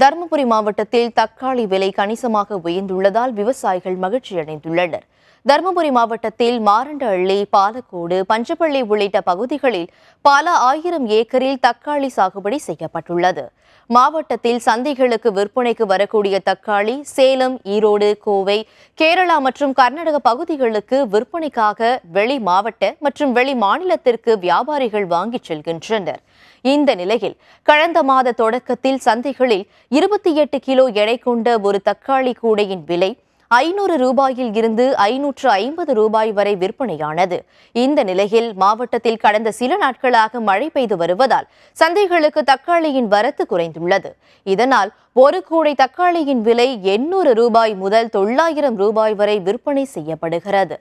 தருமபுரி மாவட்டத்தில் தக்காளி விலை கணிசமாக உயர்ந்துள்ளதால் விவசாயிகள் மகிழ்ச்சியடைந்துள்ளனர் தருமபுரி மாவட்டத்தில் மாரண்டஅள்ளி பாலக்கோடு பஞ்சப்பள்ளி உள்ளிட்ட பகுதிகளில் பல ஆயிரம் ஏக்கரில் தக்காளி சாகுபடி செய்யப்பட்டுள்ளது மாவட்டத்தில் சந்தைகளுக்கு விற்பனைக்கு வரக்கூடிய தக்காளி சேலம் ஈரோடு கோவை கேரளா மற்றும் கர்நாடக பகுதிகளுக்கு விற்பனைக்காக வெளி மாவட்ட மற்றும் வெளி மாநிலத்திற்கு வியாபாரிகள் வாங்கிச் செல்கின்றனர் இந்த நிலையில் கடந்த மாத தொடக்கத்தில் சந்தைகளில் இருபத்தி எட்டு கிலோ எடை கொண்ட ஒரு தக்காளி கூடையின் விலை ஐநூறு ரூபாயில் இருந்து ஐநூற்று ஐம்பது ரூபாய் வரை விற்பனையானது இந்த நிலையில் மாவட்டத்தில் கடந்த சில நாட்களாக மழை பெய்து வருவதால் சந்தைகளுக்கு தக்காளியின் வரத்து குறைந்துள்ளது இதனால் ஒரு கூடை தக்காளியின் விலை எண்ணூறு ரூபாய் முதல் தொள்ளாயிரம் ரூபாய் வரை விற்பனை செய்யப்படுகிறது